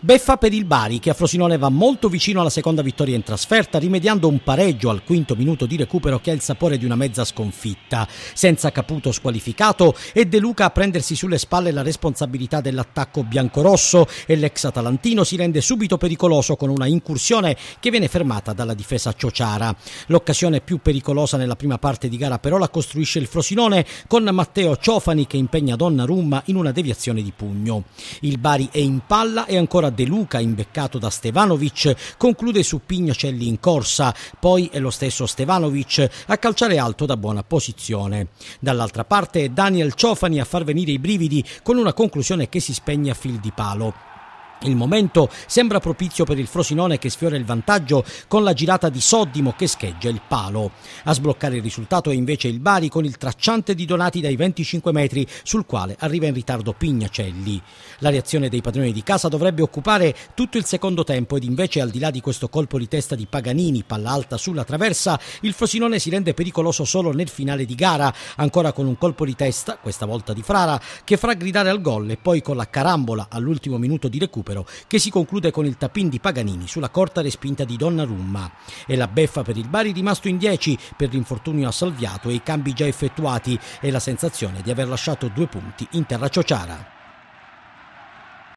Beffa per il Bari che a Frosinone va molto vicino alla seconda vittoria in trasferta, rimediando un pareggio al quinto minuto di recupero che ha il sapore di una mezza sconfitta. Senza Caputo squalificato e De Luca a prendersi sulle spalle la responsabilità dell'attacco biancorosso e l'ex atalantino si rende subito pericoloso con una incursione che viene fermata dalla difesa ciociara. L'occasione più pericolosa nella prima parte di gara però la costruisce il Frosinone con Matteo Ciofani che impegna Donna Rumma in una deviazione di pugno. Il Bari è in palla e ancora Sciorra De Luca imbeccato da Stevanovic conclude su Pignacelli in corsa, poi è lo stesso Stevanovic a calciare alto da buona posizione. Dall'altra parte Daniel Ciofani a far venire i brividi con una conclusione che si spegne a fil di palo. Il momento sembra propizio per il Frosinone che sfiora il vantaggio con la girata di Soddimo che scheggia il palo. A sbloccare il risultato è invece il Bari con il tracciante di Donati dai 25 metri sul quale arriva in ritardo Pignacelli. La reazione dei padroni di casa dovrebbe occupare tutto il secondo tempo ed invece al di là di questo colpo di testa di Paganini, palla alta sulla traversa, il Frosinone si rende pericoloso solo nel finale di gara, ancora con un colpo di testa, questa volta di Frara, che farà gridare al gol e poi con la carambola all'ultimo minuto di recupero recupero, che si conclude con il tapin di Paganini sulla corta respinta di Donnarumma. E la beffa per il Bari rimasto in 10 per l'infortunio a Salviato e i cambi già effettuati e la sensazione di aver lasciato due punti in terra ciociara.